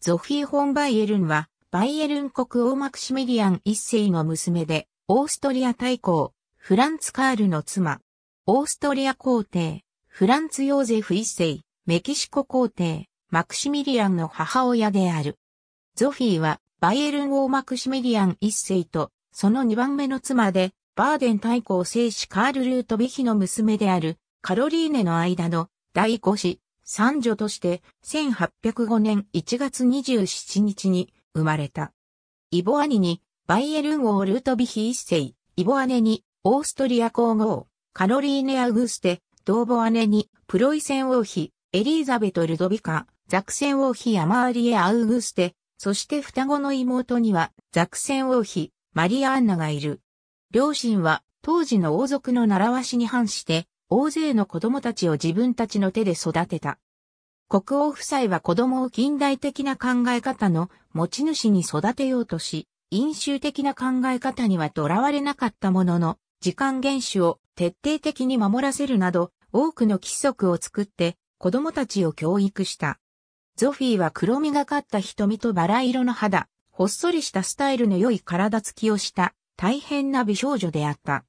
ゾフィー・ホン・バイエルンは、バイエルン国王マクシミリアン一世の娘で、オーストリア大公、フランツ・カールの妻、オーストリア皇帝、フランツ・ヨーゼフ一世、メキシコ皇帝、マクシミリアンの母親である。ゾフィーは、バイエルン王マクシミリアン一世と、その二番目の妻で、バーデン大公聖子カール・ルートビヒの娘である、カロリーネの間の第五子、三女として1805年1月27日に生まれた。イボ兄にバイエルン王ルートビヒ一世、イボ姉にオーストリア皇后、カロリーネ・アウグステ、同母姉にプロイセン王妃、エリーザベト・ルドビカ、ザクセン王妃アマーリエ・アウグステ、そして双子の妹にはザクセン王妃、マリア・アンナがいる。両親は当時の王族の習わしに反して大勢の子供たちを自分たちの手で育てた。国王夫妻は子供を近代的な考え方の持ち主に育てようとし、飲酒的な考え方にはとらわれなかったものの、時間厳守を徹底的に守らせるなど、多くの規則を作って子供たちを教育した。ゾフィーは黒みがかった瞳とバラ色の肌、ほっそりしたスタイルの良い体つきをした大変な美少女であった。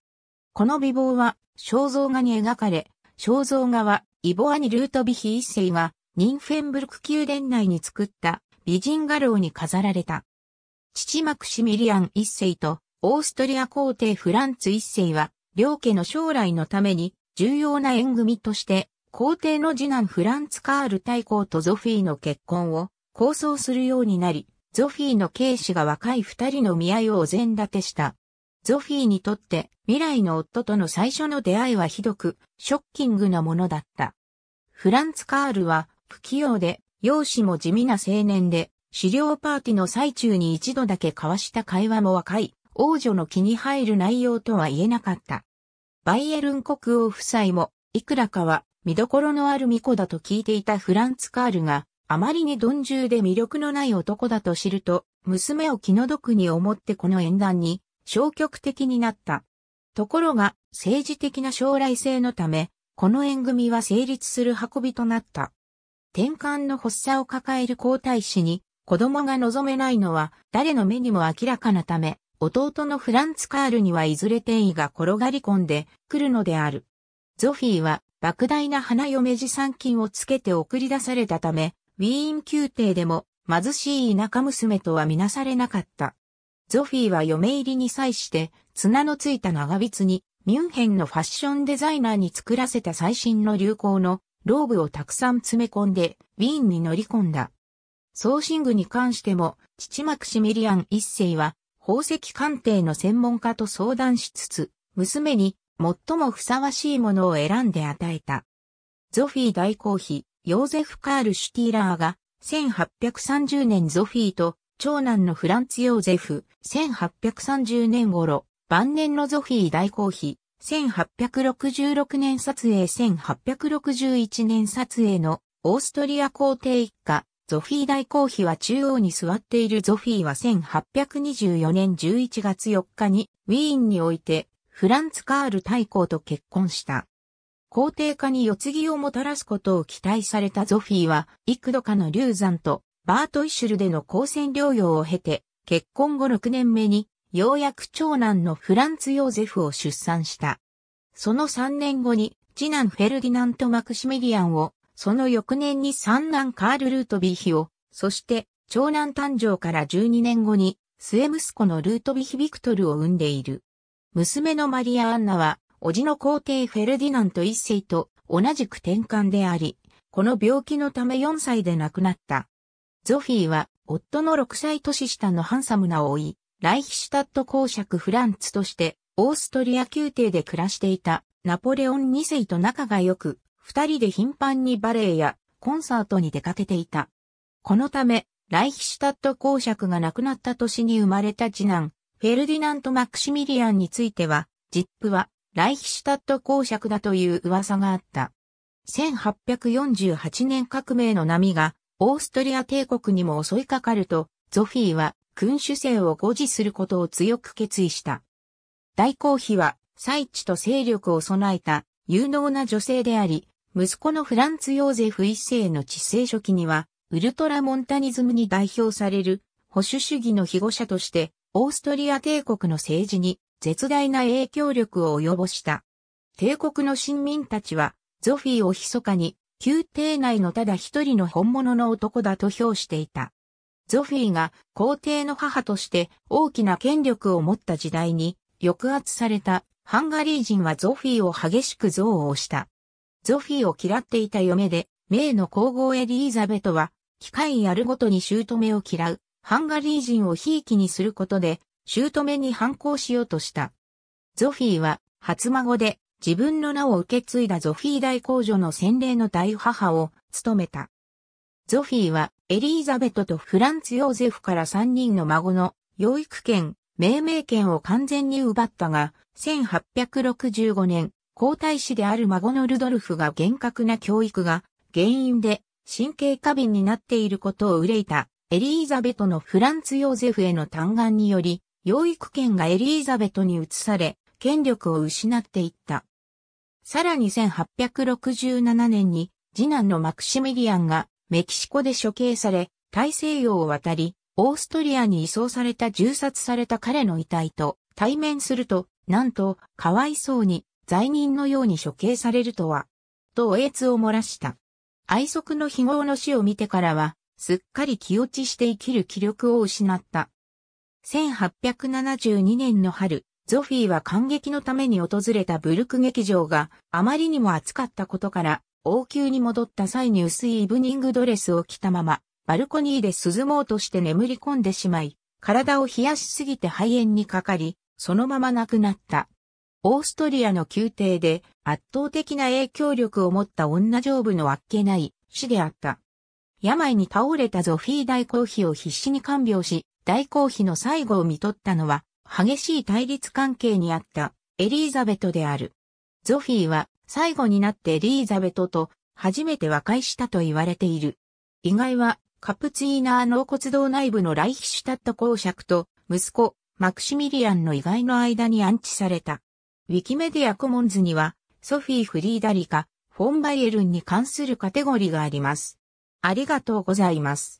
この美貌は肖像画に描かれ、肖像画はイボアニ・ルートビヒ一世がニンフェンブルク宮殿内に作った美人画廊に飾られた。父マクシミリアン一世とオーストリア皇帝フランツ一世は両家の将来のために重要な縁組として皇帝の次男フランツ・カール大公とゾフィーの結婚を構想するようになり、ゾフィーの慶氏が若い二人の見合いをお膳立てした。ゾフィーにとって未来の夫との最初の出会いはひどく、ショッキングなものだった。フランツ・カールは不器用で、容姿も地味な青年で、資料パーティの最中に一度だけ交わした会話も若い、王女の気に入る内容とは言えなかった。バイエルン国王夫妻も、いくらかは見どころのある巫女だと聞いていたフランツ・カールが、あまりに鈍重で魅力のない男だと知ると、娘を気の毒に思ってこの縁談に消極的になった。ところが、政治的な将来性のため、この縁組は成立する運びとなった。転換の発作を抱える皇太子に、子供が望めないのは、誰の目にも明らかなため、弟のフランツ・カールにはいずれ転移が転がり込んでくるのである。ゾフィーは、莫大な花嫁持参金をつけて送り出されたため、ウィーン宮廷でも貧しい田舎娘とはみなされなかった。ゾフィーは嫁入りに際して、綱のついた長靴に、ミュンヘンのファッションデザイナーに作らせた最新の流行のローブをたくさん詰め込んで、ウィーンに乗り込んだ。シン具に関しても、父マクシミリアン一世は、宝石鑑定の専門家と相談しつつ、娘に最もふさわしいものを選んで与えた。ゾフィー代行妃、ヨーゼフ・カール・シュティーラーが、1830年ゾフィーと長男のフランツ・ヨーゼフ、1830年頃、晩年のゾフィー大公妃、1866年撮影1861年撮影のオーストリア皇帝一家、ゾフィー大公妃は中央に座っているゾフィーは1824年11月4日にウィーンにおいてフランツ・カール大公と結婚した。皇帝家に世継ぎをもたらすことを期待されたゾフィーは幾度かの流産とバートイシュルでの高専療養を経て、結婚後6年目に、ようやく長男のフランツ・ヨーゼフを出産した。その3年後に、次男フェルディナント・マクシミリアンを、その翌年に三男カール・ルートビヒを、そして、長男誕生から12年後に、末息子のルートビヒ・ビクトルを産んでいる。娘のマリア・アンナは、叔父の皇帝フェルディナント一世と同じく転換であり、この病気のため4歳で亡くなった。ゾフィーは、夫の6歳年下のハンサムな老い、ライヒシュタット公爵フランツとして、オーストリア宮廷で暮らしていたナポレオン2世と仲が良く、二人で頻繁にバレエやコンサートに出かけていた。このため、ライヒシュタット公爵が亡くなった年に生まれた次男、フェルディナント・マクシミリアンについては、ジップはライヒシュタット公爵だという噂があった。1848年革命の波がオーストリア帝国にも襲いかかると、ゾフィーは君主制を誤示することを強く決意した。大公妃は、最地と勢力を備えた有能な女性であり、息子のフランツ・ヨーゼフ一世の治世初期には、ウルトラモンタニズムに代表される保守主義の被護者として、オーストリア帝国の政治に絶大な影響力を及ぼした。帝国の臣民たちは、ゾフィーを密かに宮廷内のただ一人の本物の男だと評していた。ゾフィーが皇帝の母として大きな権力を持った時代に抑圧されたハンガリー人はゾフィーを激しく憎悪した。ゾフィーを嫌っていた嫁で、名の皇后エリーザベトは、機会やるごとに姑を嫌う、ハンガリー人をひいきにすることで、姑に反抗しようとした。ゾフィーは、初孫で、自分の名を受け継いだゾフィー大公女の洗礼の大母を務めた。ゾフィーはエリーザベトとフランツ・ヨーゼフから3人の孫の養育権、命名権を完全に奪ったが、1865年、皇太子である孫のルドルフが厳格な教育が原因で神経過敏になっていることを憂いたエリーザベトのフランツ・ヨーゼフへの嘆願により、養育権がエリーザベトに移され、権力を失っていった。さらに1867年に次男のマクシミリアンがメキシコで処刑され、大西洋を渡り、オーストリアに移送された銃殺された彼の遺体と対面すると、なんと、かわいそうに、罪人のように処刑されるとは、とおえつを漏らした。愛息の非業の死を見てからは、すっかり気落ちして生きる気力を失った。1872年の春、ゾフィーは感激のために訪れたブルク劇場があまりにも暑かったことから王宮に戻った際に薄いイブニングドレスを着たままバルコニーで涼もうとして眠り込んでしまい体を冷やしすぎて肺炎にかかりそのまま亡くなった。オーストリアの宮廷で圧倒的な影響力を持った女丈夫のあっけない死であった。病に倒れたゾフィー大公妃を必死に看病し、大公妃の最後を見取ったのは、激しい対立関係にあったエリーザベトである。ゾフィーは最後になってエリーザベトと初めて和解したと言われている。意外はカプツィーナー納骨堂内部のライヒシュタット公爵と息子マクシミリアンの意外の間に安置された。ウィキメディアコモンズにはソフィー・フリーダリカ、フォン・バイエルンに関するカテゴリーがあります。ありがとうございます。